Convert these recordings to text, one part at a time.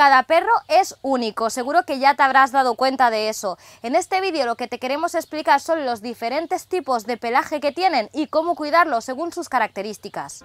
Cada perro es único, seguro que ya te habrás dado cuenta de eso. En este vídeo lo que te queremos explicar son los diferentes tipos de pelaje que tienen y cómo cuidarlo según sus características.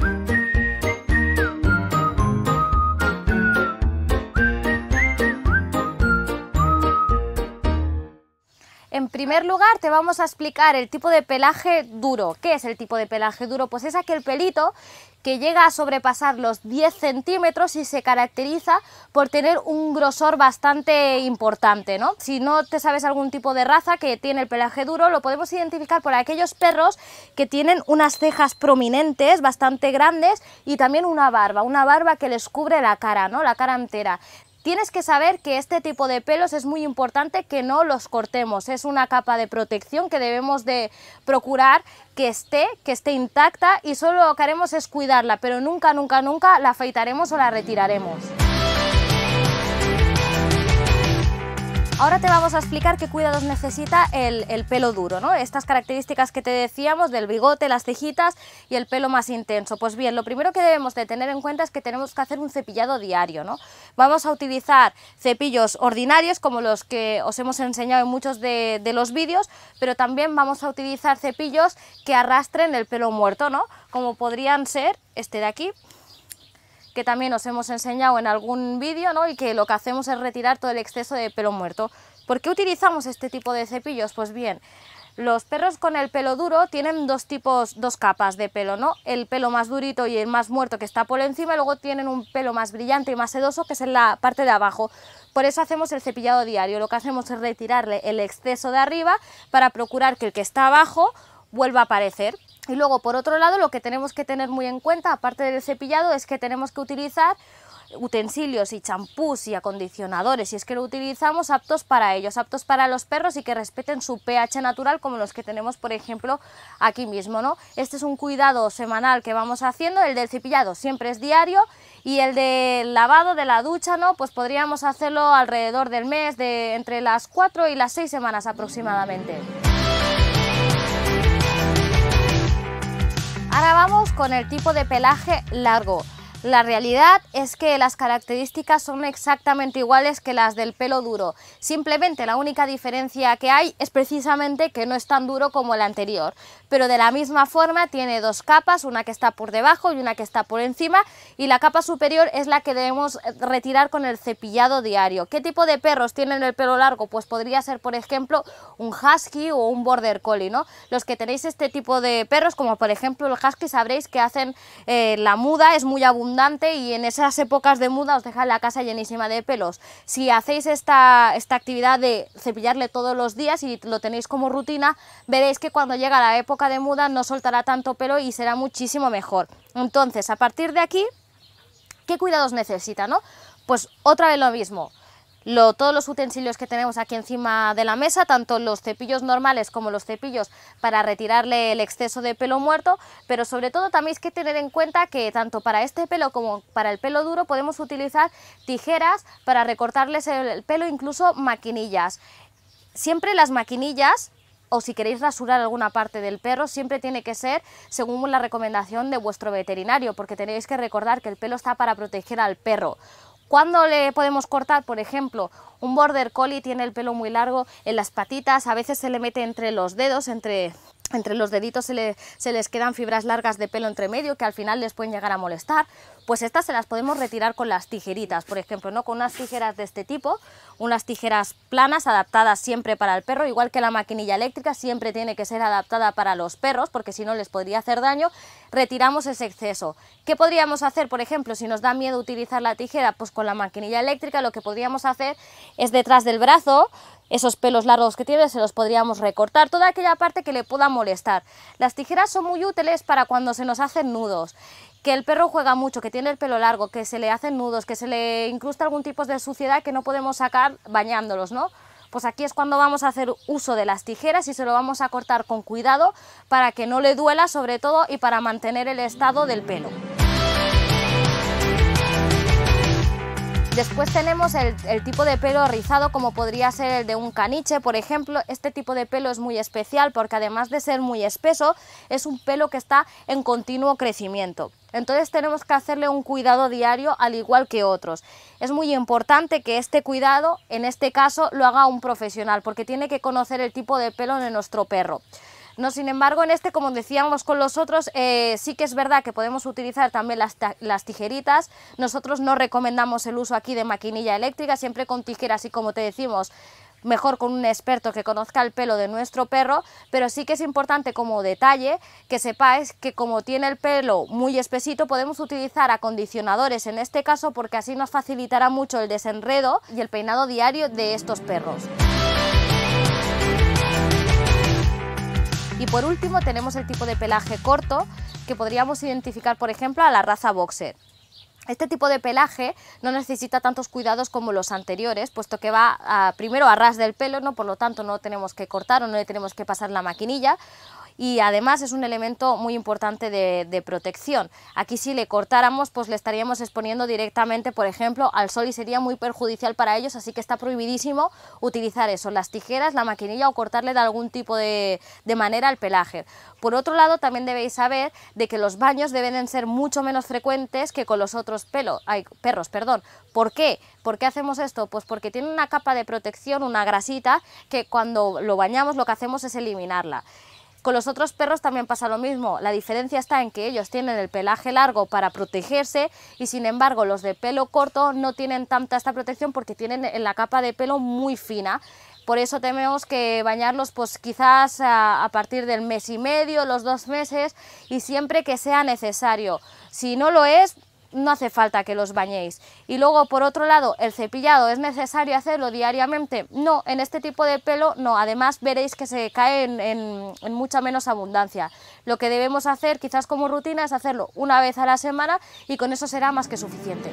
En primer lugar te vamos a explicar el tipo de pelaje duro. ¿Qué es el tipo de pelaje duro? Pues es aquel pelito que llega a sobrepasar los 10 centímetros y se caracteriza por tener un grosor bastante importante, ¿no? Si no te sabes algún tipo de raza que tiene el pelaje duro, lo podemos identificar por aquellos perros que tienen unas cejas prominentes, bastante grandes, y también una barba, una barba que les cubre la cara, ¿no? La cara entera. Tienes que saber que este tipo de pelos es muy importante que no los cortemos, es una capa de protección que debemos de procurar que esté, que esté intacta y solo lo que haremos es cuidarla, pero nunca, nunca, nunca la afeitaremos o la retiraremos. Ahora te vamos a explicar qué cuidados necesita el, pelo duro, ¿no? Estas características que te decíamos del bigote, las cejitas y el pelo más intenso. Pues bien, lo primero que debemos de tener en cuenta es que tenemos que hacer un cepillado diario, ¿no? Vamos a utilizar cepillos ordinarios como los que os hemos enseñado en muchos de, de los vídeos, pero también vamos a utilizar cepillos que arrastren el pelo muerto, ¿no? Como podrían ser este de aquí, que también os hemos enseñado en algún vídeo ¿no? y que lo que hacemos es retirar todo el exceso de pelo muerto. ¿Por qué utilizamos este tipo de cepillos? Pues bien, los perros con el pelo duro tienen dos tipos, dos capas de pelo, ¿no? El pelo más durito y el más muerto que está por encima, y luego tienen un pelo más brillante y más sedoso que es en la parte de abajo. Por eso hacemos el cepillado diario, lo que hacemos es retirarle el exceso de arriba para procurar que el que está abajo vuelva a aparecer. Y luego, por otro lado, lo que tenemos que tener muy en cuenta, aparte del cepillado, es que tenemos que utilizar utensilios y champús y acondicionadores, si es que lo utilizamos, aptos para ellos, aptos para los perros y que respeten su pH natural como los que tenemos, por ejemplo, aquí mismo. ¿no? Este es un cuidado semanal que vamos haciendo, el del cepillado siempre es diario y el del lavado de la ducha, ¿no? pues podríamos hacerlo alrededor del mes, de entre las 4 y las 6 semanas aproximadamente. con el tipo de pelaje largo. La realidad es que las características son exactamente iguales que las del pelo duro, simplemente la única diferencia que hay es precisamente que no es tan duro como el anterior, pero de la misma forma tiene dos capas, una que está por debajo y una que está por encima y la capa superior es la que debemos retirar con el cepillado diario. ¿Qué tipo de perros tienen el pelo largo? Pues podría ser por ejemplo un husky o un border collie, ¿no? Los que tenéis este tipo de perros, como por ejemplo el husky, sabréis que hacen eh, la muda, es muy abundante y en esas épocas de muda os deja la casa llenísima de pelos. Si hacéis esta, actividad de cepillarle todos los días y lo tenéis como rutina, veréis que cuando llega la época de muda no soltará tanto pelo y será muchísimo mejor. Entonces, a partir de aquí, ¿qué cuidados necesita? No? Pues otra vez lo mismo, todos los utensilios que tenemos aquí encima de la mesa, tanto los cepillos normales como los cepillos para retirarle el exceso de pelo muerto, pero sobre todo también hay que tener en cuenta que tanto para este pelo como para el pelo duro podemos utilizar tijeras para recortarles el pelo, incluso maquinillas. Siempre las maquinillas o si queréis rasurar alguna parte del perro, siempre tiene que ser según la recomendación de vuestro veterinario, porque tenéis que recordar que el pelo está para proteger al perro. ¿Cuándo le podemos cortar? Por ejemplo, un border collie tiene el pelo muy largo en las patitas, a veces se le mete entre los dedos, entre entre los deditos se, les quedan fibras largas de pelo entre medio que al final les pueden llegar a molestar, pues estas se las podemos retirar con las tijeritas, por ejemplo, ¿no? con unas tijeras de este tipo, unas tijeras planas adaptadas siempre para el perro, igual que la maquinilla eléctrica siempre tiene que ser adaptada para los perros porque si no les podría hacer daño, retiramos ese exceso. ¿Qué podríamos hacer, por ejemplo, si nos da miedo utilizar la tijera? Pues con la maquinilla eléctrica lo que podríamos hacer es detrás del brazo esos pelos largos que tiene se los podríamos recortar, toda aquella parte que le pueda molestar. Las tijeras son muy útiles para cuando se nos hacen nudos, que el perro juega mucho, que tiene el pelo largo, que se le hacen nudos, que se le incrusta algún tipo de suciedad que no podemos sacar bañándolos, ¿no? Pues aquí es cuando vamos a hacer uso de las tijeras y se lo vamos a cortar con cuidado para que no le duela sobre todo y para mantener el estado del pelo. Después tenemos el, tipo de pelo rizado como podría ser el de un caniche, por ejemplo. Este tipo de pelo es muy especial porque además de ser muy espeso, es un pelo que está en continuo crecimiento. Entonces tenemos que hacerle un cuidado diario al igual que otros. Es muy importante que este cuidado, en este caso, lo haga un profesional porque tiene que conocer el tipo de pelo de nuestro perro. No, sin embargo, en este, como decíamos con los otros, eh, sí que es verdad que podemos utilizar también las, las, tijeritas. Nosotros no recomendamos el uso aquí de maquinilla eléctrica, siempre con tijeras y como te decimos, mejor con un experto que conozca el pelo de nuestro perro, pero sí que es importante como detalle que sepáis que como tiene el pelo muy espesito podemos utilizar acondicionadores en este caso porque así nos facilitará mucho el desenredo y el peinado diario de estos perros. Y por último tenemos el tipo de pelaje corto que podríamos identificar, por ejemplo, a la raza boxer. Este tipo de pelaje no necesita tantos cuidados como los anteriores, puesto que va primero a ras del pelo, ¿no? por lo tanto no tenemos que cortar o no le tenemos que pasar la maquinilla, y además es un elemento muy importante de, protección. Aquí si le cortáramos pues le estaríamos exponiendo directamente por ejemplo al sol y sería muy perjudicial para ellos así que está prohibidísimo utilizar eso, las tijeras, la maquinilla o cortarle de algún tipo de, manera el pelaje. Por otro lado también debéis saber de que los baños deben ser mucho menos frecuentes que con los otros pelo, perros. Perdón. ¿Por qué? ¿Por qué hacemos esto? Pues porque tiene una capa de protección, una grasita, que cuando lo bañamos lo que hacemos es eliminarla. Con los otros perros también pasa lo mismo, la diferencia está en que ellos tienen el pelaje largo para protegerse y sin embargo los de pelo corto no tienen tanta esta protección porque tienen la capa de pelo muy fina. Por eso tenemos que bañarlos pues quizás a, a, partir del mes y medio, los dos meses y siempre que sea necesario. Si no lo es, no hace falta que los bañéis. Y luego, por otro lado, el cepillado, ¿es necesario hacerlo diariamente? No, en este tipo de pelo no, además veréis que se cae en, en mucha menos abundancia. Lo que debemos hacer, quizás como rutina, es hacerlo una vez a la semana y con eso será más que suficiente.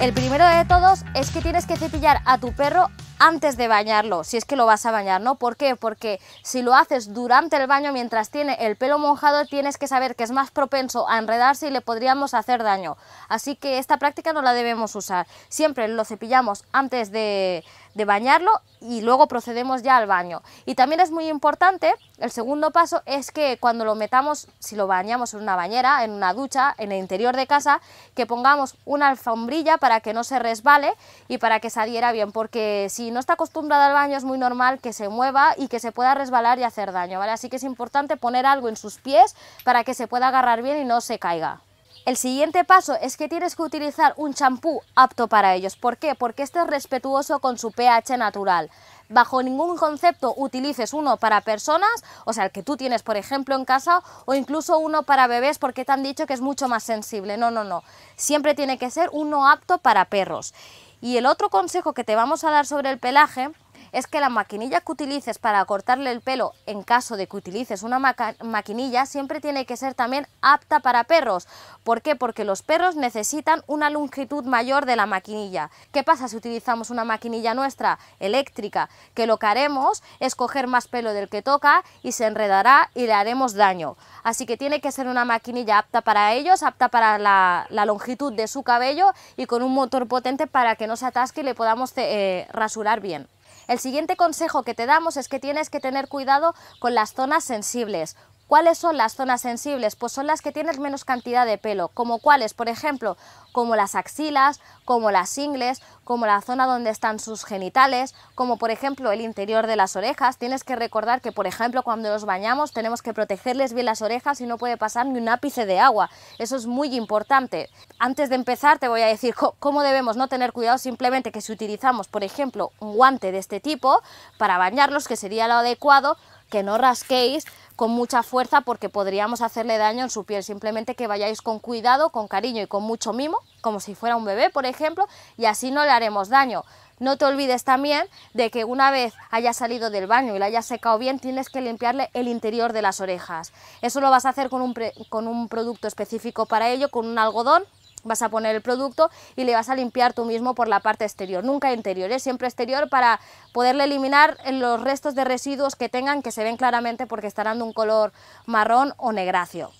El primero de todos es que tienes que cepillar a tu perro antes de bañarlo, si es que lo vas a bañar, ¿no? ¿Por qué? Porque si lo haces durante el baño mientras tiene el pelo mojado, tienes que saber que es más propenso a enredarse y le podríamos hacer daño. Así que esta práctica no la debemos usar. Siempre lo cepillamos antes de, de bañarlo y luego procedemos ya al baño. Y también es muy importante, el segundo paso es que cuando lo metamos, si lo bañamos en una bañera, en una ducha, en el interior de casa, que pongamos una alfombrilla para que no se resbale y para que se adhiera bien, porque si no está acostumbrada al baño es muy normal que se mueva y que se pueda resbalar y hacer daño, ¿vale? Así que es importante poner algo en sus pies para que se pueda agarrar bien y no se caiga. El siguiente paso es que tienes que utilizar un champú apto para ellos. ¿Por qué? Porque este es respetuoso con su pH natural. Bajo ningún concepto utilices uno para personas, o sea, el que tú tienes, por ejemplo, en casa, o incluso uno para bebés porque te han dicho que es mucho más sensible. No, no, no. Siempre tiene que ser uno apto para perros. Y el otro consejo que te vamos a dar sobre el pelaje es que la maquinilla que utilices para cortarle el pelo, en caso de que utilices una maquinilla, siempre tiene que ser también apta para perros. ¿Por qué? Porque los perros necesitan una longitud mayor de la maquinilla. ¿Qué pasa si utilizamos una maquinilla nuestra eléctrica? Que lo que haremos es coger más pelo del que toca y se enredará y le haremos daño. Así que tiene que ser una maquinilla apta para ellos, apta para la, longitud de su cabello y con un motor potente para que no se atasque y le podamos eh, rasurar bien. El siguiente consejo que te damos es que tienes que tener cuidado con las zonas sensibles. ¿Cuáles son las zonas sensibles? Pues son las que tienen menos cantidad de pelo, como cuáles, por ejemplo, como las axilas, como las ingles, como la zona donde están sus genitales, como por ejemplo el interior de las orejas. Tienes que recordar que, por ejemplo, cuando los bañamos tenemos que protegerles bien las orejas y no puede pasar ni un ápice de agua. Eso es muy importante. Antes de empezar te voy a decir cómo debemos no tener cuidado, simplemente que si utilizamos, por ejemplo, un guante de este tipo para bañarlos, que sería lo adecuado, que no rasquéis con mucha fuerza porque podríamos hacerle daño en su piel, simplemente que vayáis con cuidado, con cariño y con mucho mimo, como si fuera un bebé, por ejemplo, y así no le haremos daño. No te olvides también de que una vez haya salido del baño y la haya secado bien, tienes que limpiarle el interior de las orejas. Eso lo vas a hacer con un, con un producto específico para ello, con un algodón vas a poner el producto y le vas a limpiar tú mismo por la parte exterior, nunca interior, es siempre exterior para poderle eliminar los restos de residuos que tengan que se ven claramente porque estarán de un color marrón o negracio.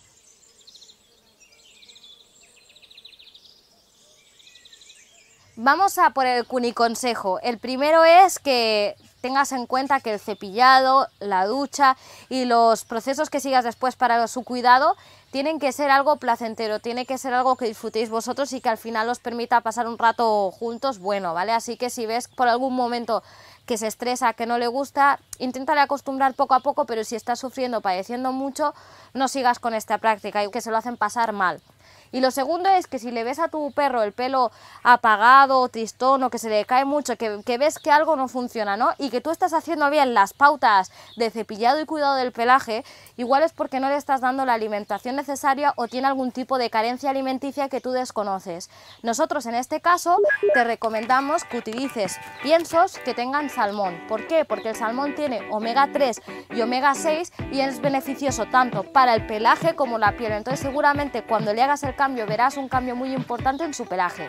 Vamos a por el cuniconsejo. El primero es que tengas en cuenta que el cepillado, la ducha y los procesos que sigas después para su cuidado tienen que ser algo placentero, tiene que ser algo que disfrutéis vosotros y que al final os permita pasar un rato juntos bueno, ¿vale? Así que si ves por algún momento que se estresa, que no le gusta, inténtale acostumbrar poco a poco, pero si está sufriendo, padeciendo mucho, no sigas con esta práctica y que se lo hacen pasar mal. Y lo segundo es que si le ves a tu perro el pelo apagado, tristón o que se le cae mucho, que, ves que algo no funciona, ¿no? Y que tú estás haciendo bien las pautas de cepillado y cuidado del pelaje, igual es porque no le estás dando la alimentación necesaria o tiene algún tipo de carencia alimenticia que tú desconoces. Nosotros en este caso te recomendamos que utilices piensos que tengan salmón. ¿Por qué? Porque el salmón tiene omega 3 y omega 6 y es beneficioso tanto para el pelaje como la piel. Entonces seguramente cuando le hagas el cambio, verás un cambio muy importante en su pelaje.